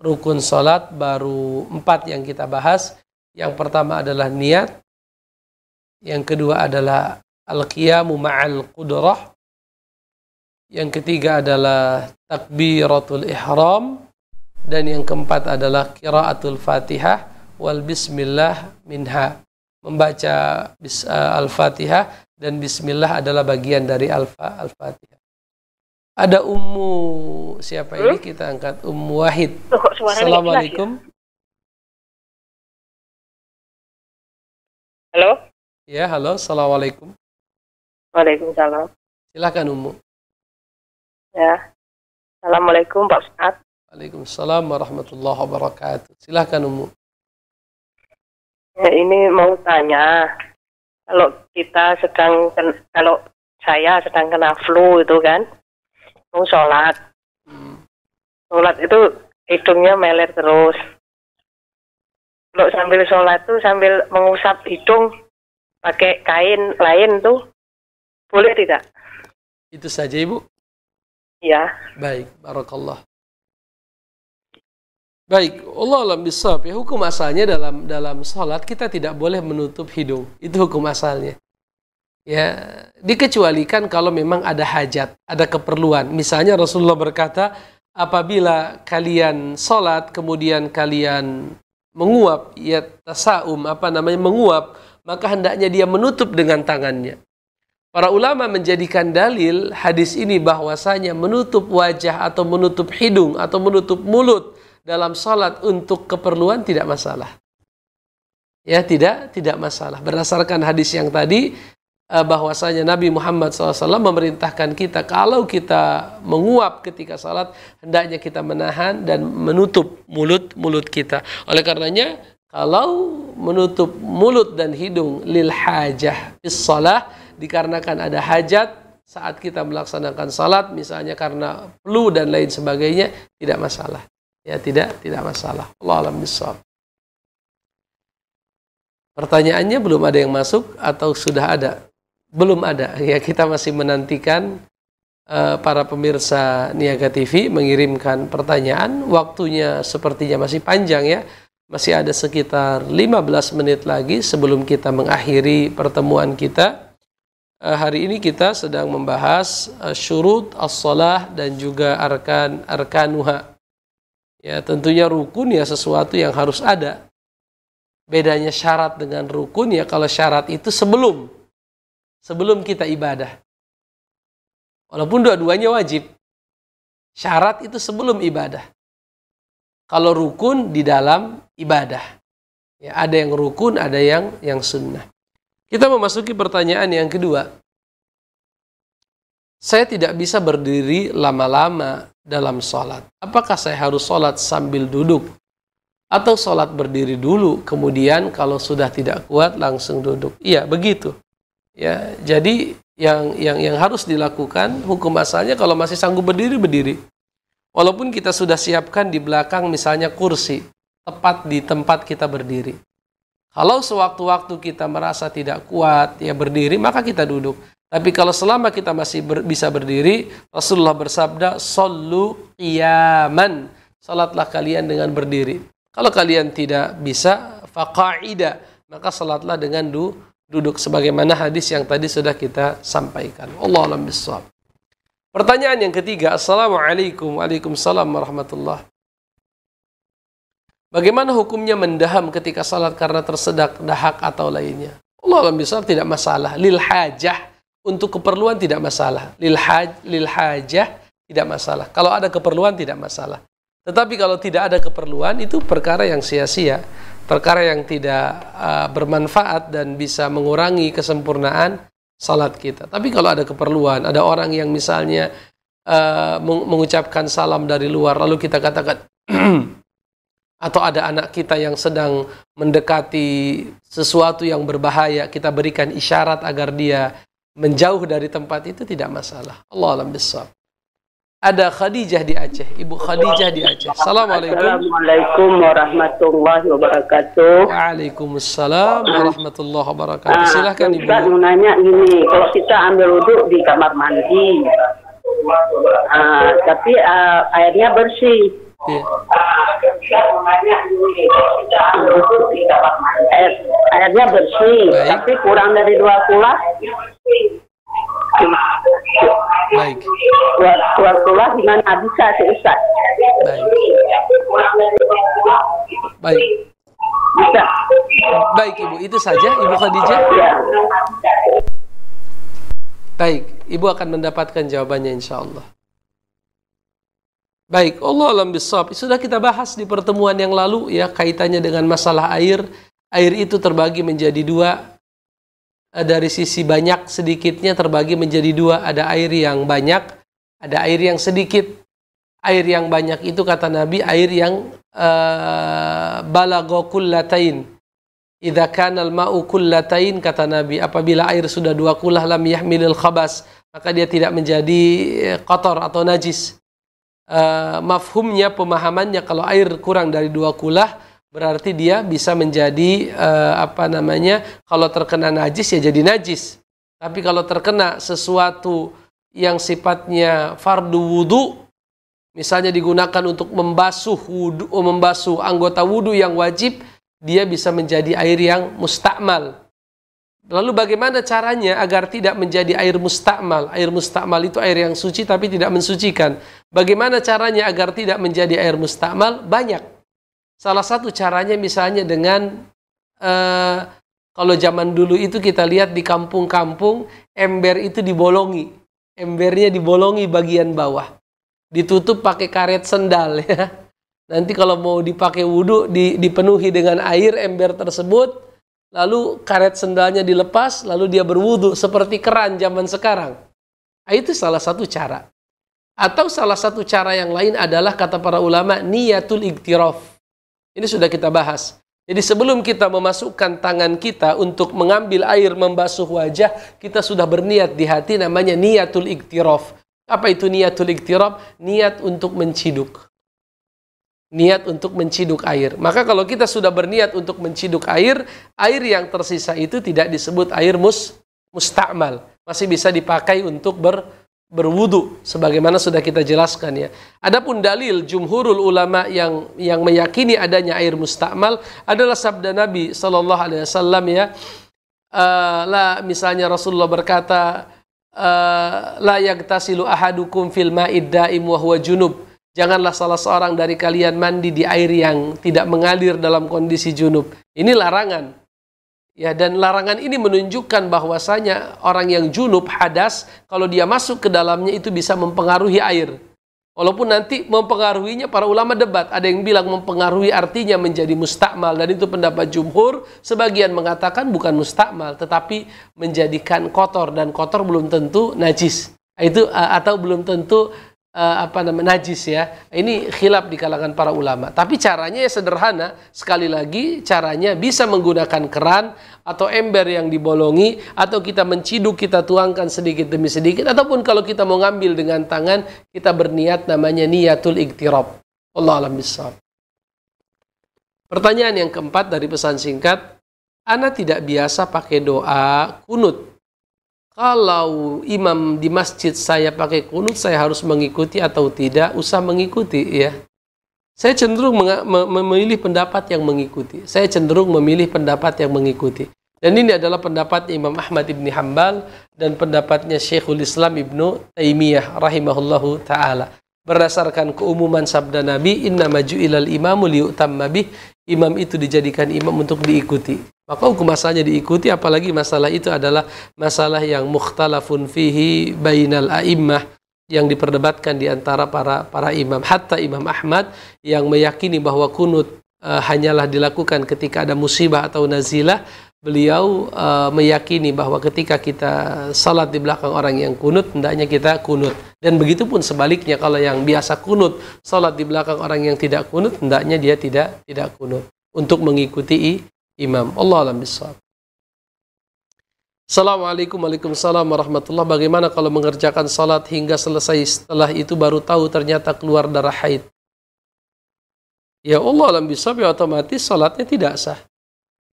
rukun salat baru 4 yang kita bahas. Yang pertama adalah niat. Yang kedua adalah al-qiyamu ma'al qudrah. Yang ketiga adalah takbiratul ihram dan yang keempat adalah qiraatul Fatihah wal bismillah minha. Membaca bis, uh, Al-Fatihah dan bismillah adalah bagian dari Al-Fatihah. Ada Ummu siapa hmm? ini kita angkat Ummu Wahid. Loh, ya? Assalamualaikum. Ya? Halo. Ya, halo. Assalamualaikum. Waalaikumsalam. Silakan Ummu. Ya. Assalamualaikum Pak Ustaz. Waalaikumsalam warahmatullahi wabarakatuh. Silahkan Umu. Ya, ini mau tanya, kalau kita sedang, kalau saya sedang kena flu itu kan, mau sholat. Hmm. Sholat itu hidungnya meler terus. Kalau sambil sholat tuh sambil mengusap hidung pakai kain lain tuh, boleh tidak? Itu saja Ibu? Ya Baik, barakallah. Baik, Allah alam bisawab ya hukum asalnya dalam dalam salat kita tidak boleh menutup hidung. Itu hukum asalnya. Ya, dikecualikan kalau memang ada hajat, ada keperluan. Misalnya Rasulullah berkata, apabila kalian salat kemudian kalian menguap ya tasaum apa namanya menguap, maka hendaknya dia menutup dengan tangannya. Para ulama menjadikan dalil hadis ini bahwasanya menutup wajah atau menutup hidung atau menutup mulut dalam salat untuk keperluan tidak masalah. Ya, tidak tidak masalah. Berdasarkan hadis yang tadi eh, bahwasanya Nabi Muhammad SAW memerintahkan kita kalau kita menguap ketika salat hendaknya kita menahan dan menutup mulut mulut kita. Oleh karenanya kalau menutup mulut dan hidung lil hajah is salah dikarenakan ada hajat saat kita melaksanakan salat misalnya karena flu dan lain sebagainya tidak masalah ya tidak tidak masalah Allah alam bisawab pertanyaannya belum ada yang masuk atau sudah ada belum ada ya kita masih menantikan eh, para pemirsa Niaga TV mengirimkan pertanyaan waktunya sepertinya masih panjang ya masih ada sekitar 15 menit lagi sebelum kita mengakhiri pertemuan kita Eh, hari ini kita sedang membahas eh, syurut as-salah dan juga arkan arkanuha. Ya, tentunya rukun ya sesuatu yang harus ada. Bedanya syarat dengan rukun ya kalau syarat itu sebelum sebelum kita ibadah. Walaupun dua-duanya wajib. Syarat itu sebelum ibadah. Kalau rukun di dalam ibadah. Ya, ada yang rukun, ada yang yang sunnah. Kita memasuki pertanyaan yang kedua. Saya tidak bisa berdiri lama-lama dalam sholat. Apakah saya harus sholat sambil duduk? Atau sholat berdiri dulu, kemudian kalau sudah tidak kuat langsung duduk? Iya, begitu. Ya, jadi yang yang yang harus dilakukan hukum asalnya kalau masih sanggup berdiri berdiri. Walaupun kita sudah siapkan di belakang misalnya kursi tepat di tempat kita berdiri. Kalau sewaktu-waktu kita merasa tidak kuat ya berdiri, maka kita duduk. Tapi kalau selama kita masih ber, bisa berdiri, Rasulullah bersabda, Sallu qiyaman." Salatlah kalian dengan berdiri. Kalau kalian tidak bisa, faqa'ida, maka salatlah dengan du, duduk sebagaimana hadis yang tadi sudah kita sampaikan. Allah alam Pertanyaan yang ketiga, Assalamualaikum warahmatullahi warahmatullahi Bagaimana hukumnya mendaham ketika salat karena tersedak dahak atau lainnya? Allah alam bisa tidak masalah. Lil hajah untuk keperluan tidak masalah. Lil, haj, lil hajah tidak masalah. Kalau ada keperluan tidak masalah. Tetapi kalau tidak ada keperluan itu perkara yang sia-sia, perkara yang tidak uh, bermanfaat dan bisa mengurangi kesempurnaan salat kita. Tapi kalau ada keperluan, ada orang yang misalnya uh, mengucapkan salam dari luar lalu kita katakan atau ada anak kita yang sedang mendekati sesuatu yang berbahaya, kita berikan isyarat agar dia menjauh dari tempat itu tidak masalah. Allah alam besar. Ada Khadijah di Aceh, Ibu Khadijah di Aceh. Assalamualaikum. Assalamualaikum warahmatullahi wabarakatuh. Waalaikumsalam warahmatullahi wabarakatuh. Nah, Silahkan Ibu. saya mau nanya ini, kalau kita ambil wudhu di kamar mandi, uh, tapi uh, airnya bersih. Yeah. Iya airnya bersih, Baik. tapi kurang dari dua kulah. Baik. Dua, dua kulah gimana bisa sih Ustaz? Baik. Baik. Bisa. Baik Ibu, itu saja Ibu Khadijah. Ya. Baik, Ibu akan mendapatkan jawabannya insya Allah. Baik, Allah alam bisawab. Sudah kita bahas di pertemuan yang lalu ya kaitannya dengan masalah air. Air itu terbagi menjadi dua. Eh, dari sisi banyak sedikitnya terbagi menjadi dua. Ada air yang banyak, ada air yang sedikit. Air yang banyak itu kata Nabi air yang uh, latain latain. Idza kana al-ma'u kullatain kata Nabi apabila air sudah dua kulah lam yahmilil khabas maka dia tidak menjadi eh, kotor atau najis Eh, mafhumnya pemahamannya kalau air kurang dari dua kulah berarti dia bisa menjadi uh, apa namanya kalau terkena najis ya jadi najis. Tapi kalau terkena sesuatu yang sifatnya fardu wudu misalnya digunakan untuk membasuh wudu membasuh anggota wudu yang wajib dia bisa menjadi air yang mustakmal Lalu bagaimana caranya agar tidak menjadi air mustakmal? Air mustakmal itu air yang suci tapi tidak mensucikan. Bagaimana caranya agar tidak menjadi air mustakmal? Banyak. Salah satu caranya misalnya dengan uh, kalau zaman dulu itu kita lihat di kampung-kampung ember itu dibolongi. Embernya dibolongi bagian bawah. Ditutup pakai karet sendal ya. Nanti kalau mau dipakai wudhu dipenuhi dengan air ember tersebut lalu karet sendalnya dilepas, lalu dia berwudu seperti keran zaman sekarang. Nah, itu salah satu cara. Atau salah satu cara yang lain adalah kata para ulama niatul iktirof. Ini sudah kita bahas. Jadi sebelum kita memasukkan tangan kita untuk mengambil air membasuh wajah, kita sudah berniat di hati namanya niatul iktirof. Apa itu niatul iktirof? Niat untuk menciduk niat untuk menciduk air. Maka kalau kita sudah berniat untuk menciduk air, air yang tersisa itu tidak disebut air mus mustakmal. Masih bisa dipakai untuk ber berwudu sebagaimana sudah kita jelaskan ya. Adapun dalil jumhurul ulama yang yang meyakini adanya air mustakmal adalah sabda Nabi sallallahu alaihi wasallam ya. Uh, la misalnya Rasulullah berkata uh, la yagtasilu ahadukum fil ma'id daim wa huwa junub Janganlah salah seorang dari kalian mandi di air yang tidak mengalir dalam kondisi junub. Ini larangan. Ya, dan larangan ini menunjukkan bahwasanya orang yang junub hadas kalau dia masuk ke dalamnya itu bisa mempengaruhi air. Walaupun nanti mempengaruhinya para ulama debat, ada yang bilang mempengaruhi artinya menjadi mustakmal dan itu pendapat jumhur, sebagian mengatakan bukan mustakmal tetapi menjadikan kotor dan kotor belum tentu najis. Itu eh, atau belum tentu uh, apa namanya najis ya. Ini khilaf di kalangan para ulama. Tapi caranya ya sederhana. Sekali lagi caranya bisa menggunakan keran atau ember yang dibolongi atau kita menciduk kita tuangkan sedikit demi sedikit ataupun kalau kita mau ngambil dengan tangan kita berniat namanya niatul iktirab. Allah alam bisawab. Pertanyaan yang keempat dari pesan singkat, Ana tidak biasa pakai doa kunut kalau imam di masjid saya pakai kunut, saya harus mengikuti atau tidak, usah mengikuti ya. Saya cenderung memilih pendapat yang mengikuti. Saya cenderung memilih pendapat yang mengikuti. Dan ini adalah pendapat Imam Ahmad Ibn Hambal dan pendapatnya Syekhul Islam Ibnu Taimiyah rahimahullahu taala. Berdasarkan keumuman sabda Nabi, "Inna maju ilal imamu liu imam itu dijadikan imam untuk diikuti. Maka hukum masalahnya diikuti apalagi masalah itu adalah masalah yang mukhtalafun fihi bainal a'immah yang diperdebatkan di antara para para imam hatta Imam Ahmad yang meyakini bahwa kunut e, hanyalah dilakukan ketika ada musibah atau nazilah Beliau uh, meyakini bahwa ketika kita salat di belakang orang yang kunut, hendaknya kita kunut. Dan begitu pun sebaliknya, kalau yang biasa kunut, salat di belakang orang yang tidak kunut, hendaknya dia tidak tidak kunut. Untuk mengikuti imam. Allah alam bisawab. Assalamualaikum warahmatullahi wabarakatuh. Bagaimana kalau mengerjakan salat hingga selesai setelah itu baru tahu ternyata keluar darah haid? Ya Allah alam bisawab, ya otomatis salatnya tidak sah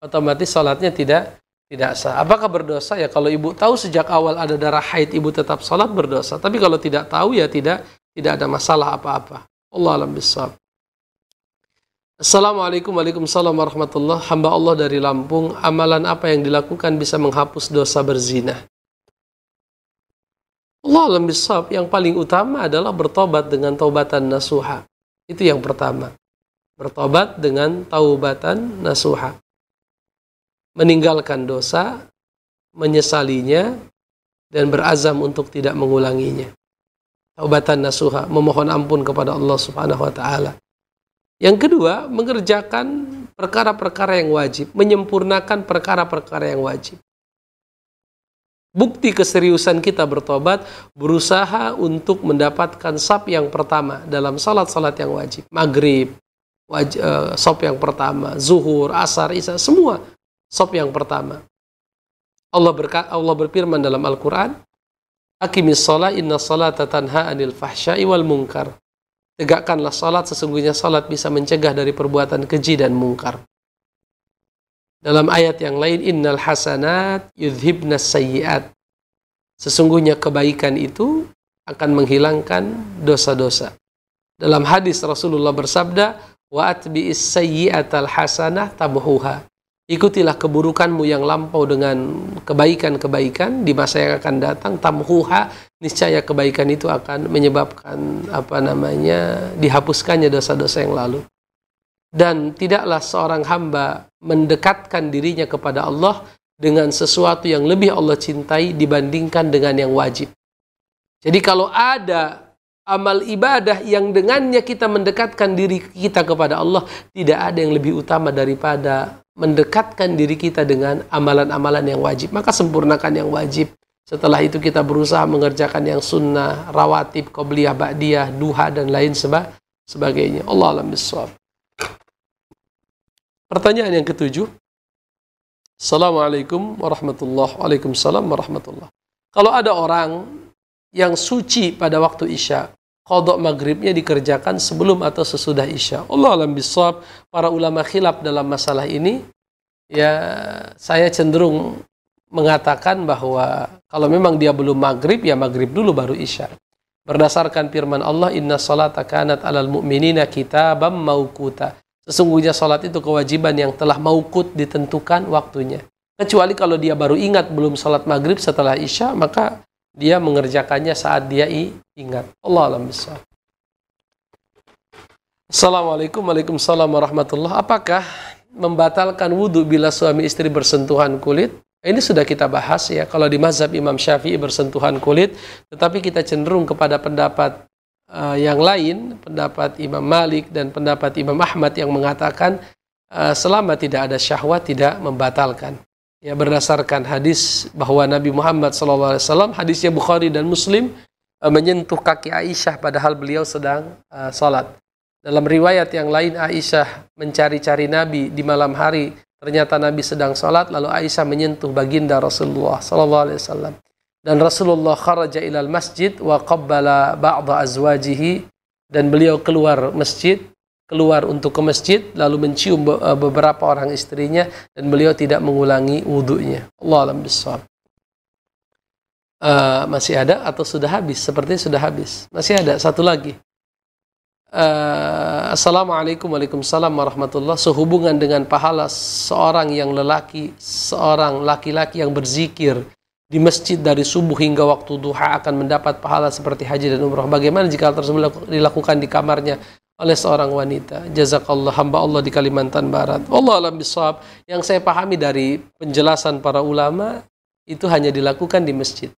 otomatis sholatnya tidak tidak sah. Apakah berdosa? Ya kalau ibu tahu sejak awal ada darah haid ibu tetap sholat berdosa. Tapi kalau tidak tahu ya tidak tidak ada masalah apa-apa. Allah alam bisab. Assalamualaikum warahmatullahi wabarakatuh Hamba Allah dari Lampung, amalan apa yang dilakukan bisa menghapus dosa berzina? Allah alam bisab. yang paling utama adalah bertobat dengan taubatan nasuha. Itu yang pertama. Bertobat dengan taubatan nasuha meninggalkan dosa, menyesalinya, dan berazam untuk tidak mengulanginya. Taubatan nasuha, memohon ampun kepada Allah Subhanahu wa taala. Yang kedua, mengerjakan perkara-perkara yang wajib, menyempurnakan perkara-perkara yang wajib. Bukti keseriusan kita bertobat berusaha untuk mendapatkan sab yang pertama dalam salat-salat yang wajib. Maghrib, waj, uh, eh, sop yang pertama, zuhur, asar, isya, semua Sop yang pertama. Allah Allah berfirman dalam Al-Qur'an, "Aqimis shalah inna salata tanha 'anil fahsya'i wal munkar." Tegakkanlah salat sesungguhnya salat bisa mencegah dari perbuatan keji dan mungkar. Dalam ayat yang lain, "Innal hasanat yudhibnas sayyi'at." Sesungguhnya kebaikan itu akan menghilangkan dosa-dosa. Dalam hadis Rasulullah bersabda, "Wa atbi'is sayyi'atal hasanah tabuhuha." Ikutilah keburukanmu yang lampau dengan kebaikan-kebaikan di masa yang akan datang tamhuha niscaya kebaikan itu akan menyebabkan apa namanya dihapuskannya dosa-dosa yang lalu. Dan tidaklah seorang hamba mendekatkan dirinya kepada Allah dengan sesuatu yang lebih Allah cintai dibandingkan dengan yang wajib. Jadi kalau ada amal ibadah yang dengannya kita mendekatkan diri kita kepada Allah, tidak ada yang lebih utama daripada mendekatkan diri kita dengan amalan-amalan yang wajib. Maka sempurnakan yang wajib. Setelah itu kita berusaha mengerjakan yang sunnah, rawatib, qobliyah, ba'diyah, duha, dan lain seba sebagainya. Allah alam biswab. Pertanyaan yang ketujuh. Assalamualaikum warahmatullahi Waalaikumsalam warahmatullahi Kalau ada orang yang suci pada waktu Isya, kodok maghribnya dikerjakan sebelum atau sesudah isya. Allah alam bisawab, para ulama khilaf dalam masalah ini, ya saya cenderung mengatakan bahwa kalau memang dia belum maghrib, ya maghrib dulu baru isya. Berdasarkan firman Allah, inna salata kanat alal mu'minina kitabam maukuta. Sesungguhnya salat itu kewajiban yang telah maukut ditentukan waktunya. Kecuali kalau dia baru ingat belum salat maghrib setelah isya, maka dia mengerjakannya saat dia ingat. Allah alam besar. Assalamualaikum Waalaikumsalam warahmatullah. Apakah membatalkan wudhu bila suami istri bersentuhan kulit? Ini sudah kita bahas ya. Kalau di mazhab Imam Syafi'i bersentuhan kulit, tetapi kita cenderung kepada pendapat uh, yang lain, pendapat Imam Malik dan pendapat Imam Ahmad yang mengatakan uh, selama tidak ada syahwat tidak membatalkan ya berdasarkan hadis bahwa Nabi Muhammad SAW hadisnya Bukhari dan Muslim eh, menyentuh kaki Aisyah padahal beliau sedang uh, eh, salat. Dalam riwayat yang lain Aisyah mencari-cari Nabi di malam hari ternyata Nabi sedang salat lalu Aisyah menyentuh baginda Rasulullah SAW dan Rasulullah kharaja ilal masjid wa qabbala ba'da azwajihi dan beliau keluar masjid keluar untuk ke masjid lalu mencium eh, beberapa orang istrinya dan beliau tidak mengulangi wudhunya. Allah alam bisawab. Uh, eh, masih ada atau sudah habis? Seperti sudah habis. Masih ada satu lagi. Uh, Assalamualaikum Waalaikumsalam wabarakatuh sehubungan dengan pahala seorang yang lelaki seorang laki-laki yang berzikir di masjid dari subuh hingga waktu duha akan mendapat pahala seperti haji dan umroh bagaimana jika hal tersebut dilakukan di kamarnya oleh seorang wanita. Jazakallah hamba Allah di Kalimantan Barat. Allah alam bisawab. Yang saya pahami dari penjelasan para ulama itu hanya dilakukan di masjid.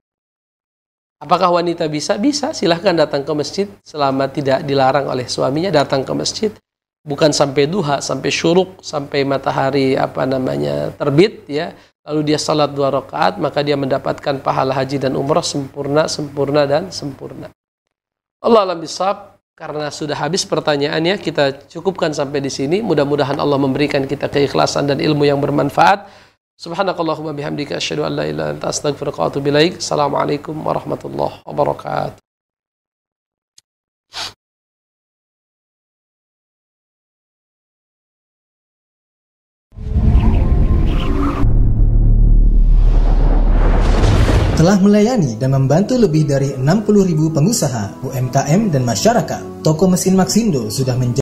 Apakah wanita bisa? Bisa, silahkan datang ke masjid selama tidak dilarang oleh suaminya datang ke masjid. Bukan sampai duha, sampai syuruk, sampai matahari apa namanya terbit ya. Lalu dia salat dua rakaat, maka dia mendapatkan pahala haji dan umrah sempurna, sempurna dan sempurna. Allah alam bisawab. Karena sudah habis pertanyaannya, kita cukupkan sampai di sini. Mudah-mudahan Allah memberikan kita keikhlasan dan ilmu yang bermanfaat. Subhanakallahumma bihamdika asyhadu an la ilaha illa anta astaghfiruka wa atubu ilaik. Assalamualaikum warahmatullahi wabarakatuh. telah melayani dan membantu lebih dari 60.000 pengusaha, UMKM, dan masyarakat. Toko mesin Maxindo sudah menjadi